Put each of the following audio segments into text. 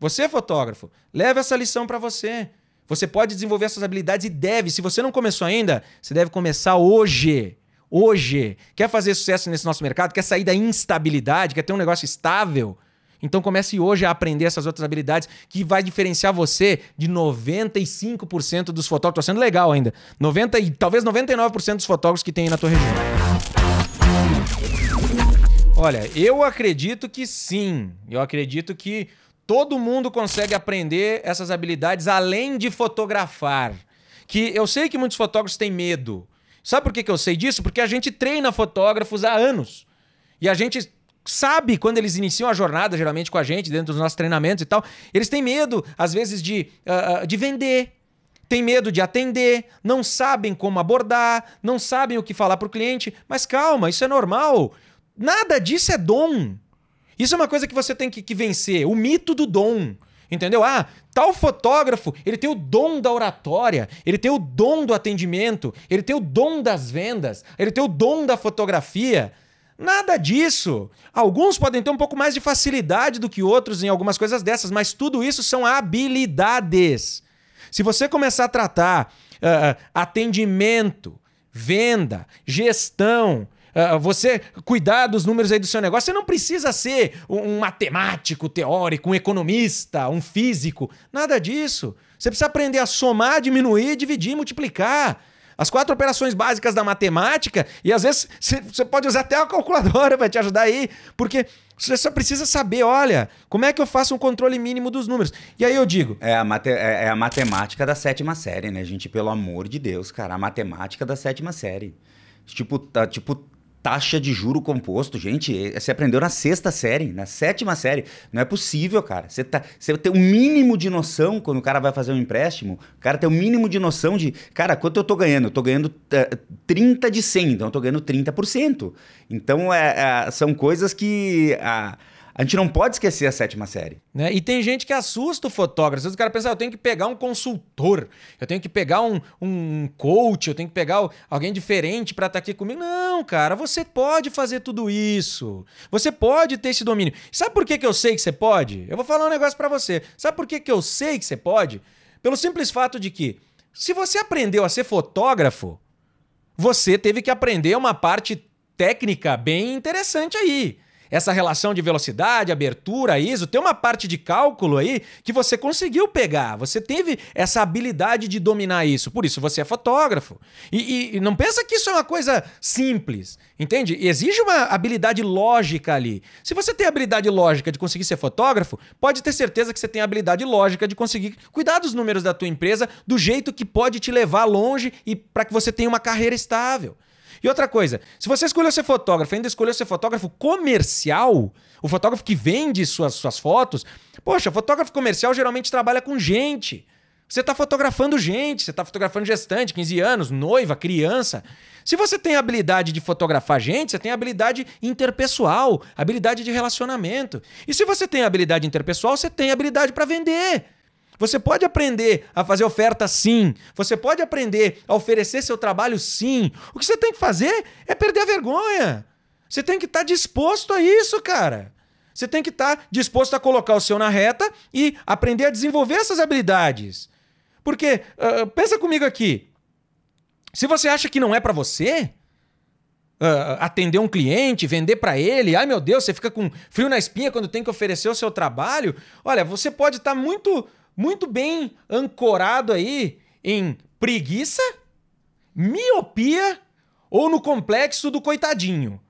Você, fotógrafo, leva essa lição para você. Você pode desenvolver essas habilidades e deve. Se você não começou ainda, você deve começar hoje. Hoje. Quer fazer sucesso nesse nosso mercado? Quer sair da instabilidade? Quer ter um negócio estável? Então comece hoje a aprender essas outras habilidades que vai diferenciar você de 95% dos fotógrafos. Estou sendo legal ainda. 90 e talvez 99% dos fotógrafos que tem aí na tua região. Olha, eu acredito que sim. Eu acredito que Todo mundo consegue aprender essas habilidades além de fotografar. Que eu sei que muitos fotógrafos têm medo. Sabe por que, que eu sei disso? Porque a gente treina fotógrafos há anos. E a gente sabe quando eles iniciam a jornada, geralmente com a gente, dentro dos nossos treinamentos e tal, eles têm medo, às vezes, de, uh, de vender. Tem medo de atender, não sabem como abordar, não sabem o que falar para o cliente. Mas calma, isso é normal. Nada disso é dom. Isso é uma coisa que você tem que, que vencer. O mito do dom. Entendeu? Ah, tal fotógrafo, ele tem o dom da oratória, ele tem o dom do atendimento, ele tem o dom das vendas, ele tem o dom da fotografia. Nada disso. Alguns podem ter um pouco mais de facilidade do que outros em algumas coisas dessas, mas tudo isso são habilidades. Se você começar a tratar uh, atendimento, venda, gestão, ah, ah, você cuidar dos números aí do seu negócio, você não precisa ser um matemático teórico, um economista, um físico, nada disso. Você precisa aprender a somar, diminuir, dividir, multiplicar. As quatro operações básicas da matemática, e às vezes você pode usar até a calculadora para te ajudar aí, porque você só precisa saber, olha, como é que eu faço um controle mínimo dos números. E aí eu digo. É a, mate é, é a matemática da sétima série, né, gente? Pelo amor de Deus, cara. A matemática da sétima série. Tipo, tá, tipo taxa de juro composto, gente, é, você aprendeu na sexta série, na sétima série. Não é possível, cara. Você, tá, você tem um mínimo de noção quando o cara vai fazer um empréstimo, o cara tem um mínimo de noção de, cara, quanto eu tô ganhando? Eu tô ganhando uh, eh, 30 de 100, então eu tô ganhando 30%. Então, é, é são coisas que... Uh, a gente não pode esquecer a sétima série. Né? E tem gente que assusta o fotógrafo. Às vezes o cara pensa, ah, eu tenho que pegar um consultor, eu tenho que pegar um, um coach, eu tenho que pegar alguém diferente para estar tá aqui comigo. Não, cara, você pode fazer tudo isso. Você pode ter esse domínio. Sabe por que, que eu sei que você pode? Eu vou falar um negócio para você. Sabe por que, que eu sei que você pode? Pelo simples fato de que, se você aprendeu a ser fotógrafo, você teve que aprender uma parte técnica bem interessante aí essa relação de velocidade, abertura, ISO, tem uma parte de cálculo aí que você conseguiu pegar. Você teve essa habilidade de dominar isso. Por isso você é fotógrafo. E, e, e não pensa que isso é uma coisa simples, entende? Exige uma habilidade lógica ali. Se você tem a habilidade lógica de conseguir ser fotógrafo, pode ter certeza que você tem a habilidade lógica de conseguir cuidar dos números da tua empresa do jeito que pode te levar longe e para que você tenha uma carreira estável. E outra coisa, se você escolheu ser fotógrafo, ainda escolheu ser fotógrafo comercial, o fotógrafo que vende suas, suas fotos, poxa, fotógrafo comercial geralmente trabalha com gente. Você está fotografando gente, você está fotografando gestante, 15 anos, noiva, criança. Se você tem habilidade de fotografar gente, você tem habilidade interpessoal, habilidade de relacionamento. E se você tem habilidade interpessoal, você tem habilidade para vender. Você pode aprender a fazer oferta sim. Você pode aprender a oferecer seu trabalho sim. O que você tem que fazer é perder a vergonha. Você tem que estar tá disposto a isso, cara. Você tem que estar tá disposto a colocar o seu na reta e aprender a desenvolver essas habilidades. Porque, uh, pensa comigo aqui. Se você acha que não é para você, Uh, atender um cliente, vender para ele. Ai meu Deus, você fica com frio na espinha quando tem que oferecer o seu trabalho. Olha, você pode estar tá muito muito bem ancorado aí em preguiça, miopia ou no complexo do coitadinho.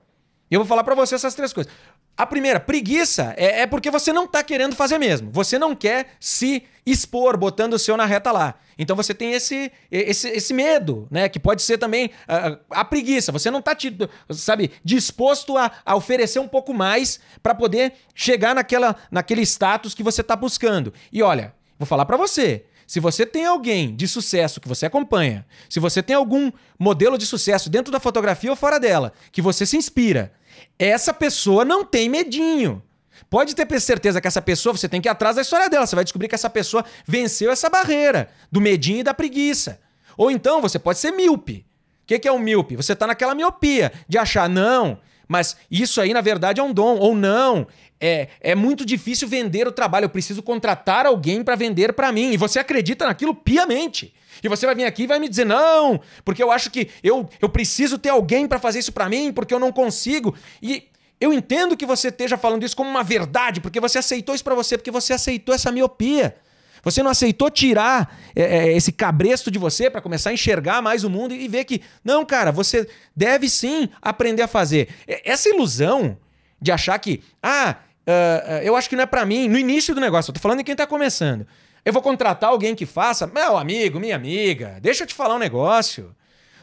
Eu vou falar para você essas três coisas. A primeira, preguiça, é, é, porque você não tá querendo fazer mesmo. Você não quer se expor botando o seu na reta lá. Então você tem esse esse, esse medo, né? Que pode ser também a, a preguiça. Você não tá, te, sabe, disposto a, a oferecer um pouco mais para poder chegar naquela, naquele status que você tá buscando. E olha, Vou falar para você. Se você tem alguém de sucesso que você acompanha, se você tem algum modelo de sucesso dentro da fotografia ou fora dela, que você se inspira, essa pessoa não tem medinho. Pode ter certeza que essa pessoa, você tem que ir atrás da história dela. Você vai descobrir que essa pessoa venceu essa barreira do medinho e da preguiça. Ou então você pode ser míope. O que, é um míope? Você está naquela miopia de achar, não, mas isso aí, na verdade, é um dom. Ou não. É, é muito difícil vender o trabalho. Eu preciso contratar alguém para vender para mim. E você acredita naquilo piamente. E você vai vir aqui e vai me dizer não, porque eu acho que eu, eu preciso ter alguém para fazer isso para mim, porque eu não consigo. E eu entendo que você esteja falando isso como uma verdade, porque você aceitou isso para você, porque você aceitou essa miopia. Você não aceitou tirar é, é esse cabresto de você para começar a enxergar mais o mundo e ver que, não, cara, você deve sim aprender a fazer. Essa ilusão de achar que, ah, uh, eu acho que não é para mim, no início do negócio, eu tô falando de quem tá começando. Eu vou contratar alguém que faça, meu amigo, minha amiga, deixa eu te falar um negócio.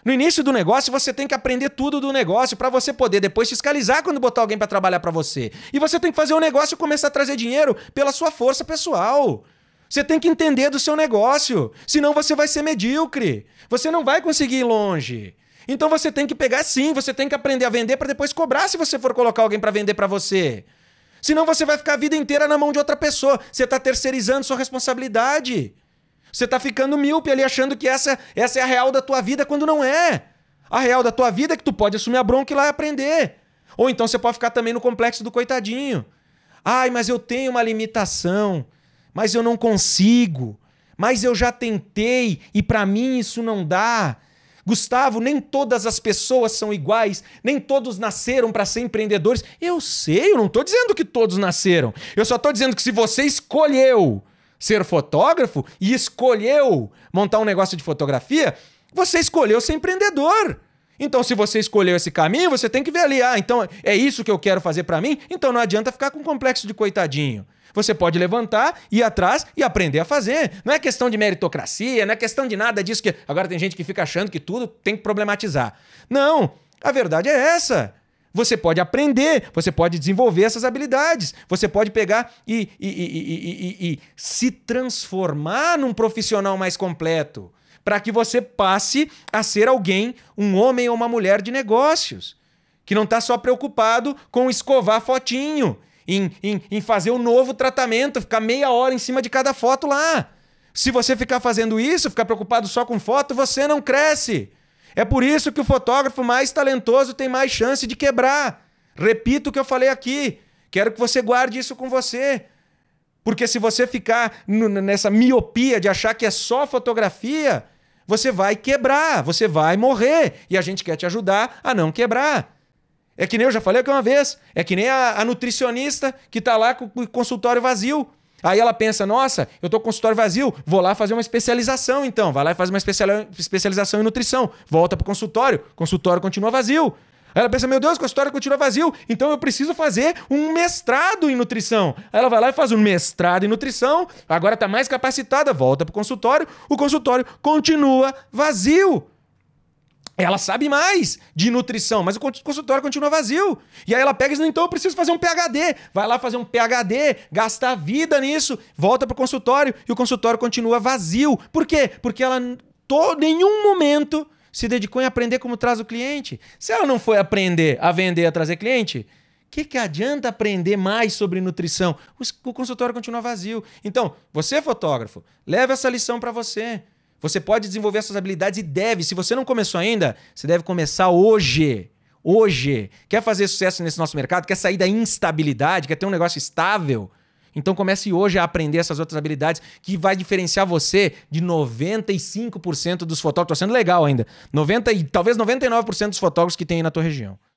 No início do negócio, você tem que aprender tudo do negócio para você poder depois fiscalizar quando botar alguém para trabalhar para você. E você tem que fazer o um negócio começar a trazer dinheiro pela sua força pessoal. Você tem que entender do seu negócio, senão você vai ser medíocre. Você não vai conseguir ir longe. Então você tem que pegar sim, você tem que aprender a vender para depois cobrar se você for colocar alguém para vender para você. Senão você vai ficar a vida inteira na mão de outra pessoa. Você está terceirizando sua responsabilidade. Você está ficando míope ali achando que essa, essa é a real da tua vida quando não é. A real da tua vida é que tu pode assumir a bronca e lá aprender. Ou então você pode ficar também no complexo do coitadinho. Ai, mas eu tenho uma limitação mas eu não consigo, mas eu já tentei e para mim isso não dá. Gustavo, nem todas as pessoas são iguais, nem todos nasceram para ser empreendedores. Eu sei, eu não estou dizendo que todos nasceram. Eu só estou dizendo que se você escolheu ser fotógrafo e escolheu montar um negócio de fotografia, você escolheu ser empreendedor. Então, se você escolheu esse caminho, você tem que ver ali, ah, então é isso que eu quero fazer para mim, então não adianta ficar com um complexo de coitadinho. Você pode levantar, ir atrás e aprender a fazer. Não é questão de meritocracia, não é questão de nada disso que agora tem gente que fica achando que tudo tem que problematizar. Não, a verdade é essa. Você pode aprender, você pode desenvolver essas habilidades, você pode pegar e, e, e, e se transformar num profissional mais completo para que você passe a ser alguém, um homem ou uma mulher de negócios, que não está só preocupado com escovar fotinho, em, em, em fazer o um novo tratamento, ficar meia hora em cima de cada foto lá. Se você ficar fazendo isso, ficar preocupado só com foto, você não cresce. É por isso que o fotógrafo mais talentoso tem mais chance de quebrar. Repito o que eu falei aqui. Quero que você guarde isso com você. Porque se você ficar nessa miopia de achar que é só fotografia, você vai quebrar, você vai morrer. E a gente quer te ajudar a não quebrar. É que nem eu já falei aqui uma vez. É que nem a, a nutricionista que está lá com o consultório vazio. Aí ela pensa, nossa, eu tô com o consultório vazio, vou lá fazer uma especialização então. Vai lá e faz uma especialização em nutrição. Volta pro consultório, consultório continua vazio. Ela pensa, meu Deus, com a história continua vazio, então eu preciso fazer um mestrado em nutrição. Aí ela vai lá e faz um mestrado em nutrição, agora está mais capacitada, volta para o consultório, o consultório continua vazio. Ela sabe mais de nutrição, mas o consultório continua vazio. E aí ela pega e diz, então eu preciso fazer um PhD. Vai lá fazer um PhD, gasta a vida nisso, volta pro consultório e o consultório continua vazio. Por quê? Porque ela, em nenhum momento, se dedicou em aprender como traz o cliente. Se ela não foi aprender a vender, a trazer cliente, o que, que adianta aprender mais sobre nutrição? O, consultório continua vazio. Então, você, fotógrafo, leve essa lição para você. Você pode desenvolver essas habilidades e deve. Se você não começou ainda, você deve começar hoje. Hoje. Quer fazer sucesso nesse nosso mercado? Quer sair da instabilidade? Quer ter um negócio estável? Então comece hoje a aprender essas outras habilidades que vai diferenciar você de 95% dos fotógrafos. Tô tá sendo legal ainda. 90 e talvez 99% dos fotógrafos que tem aí na tua região.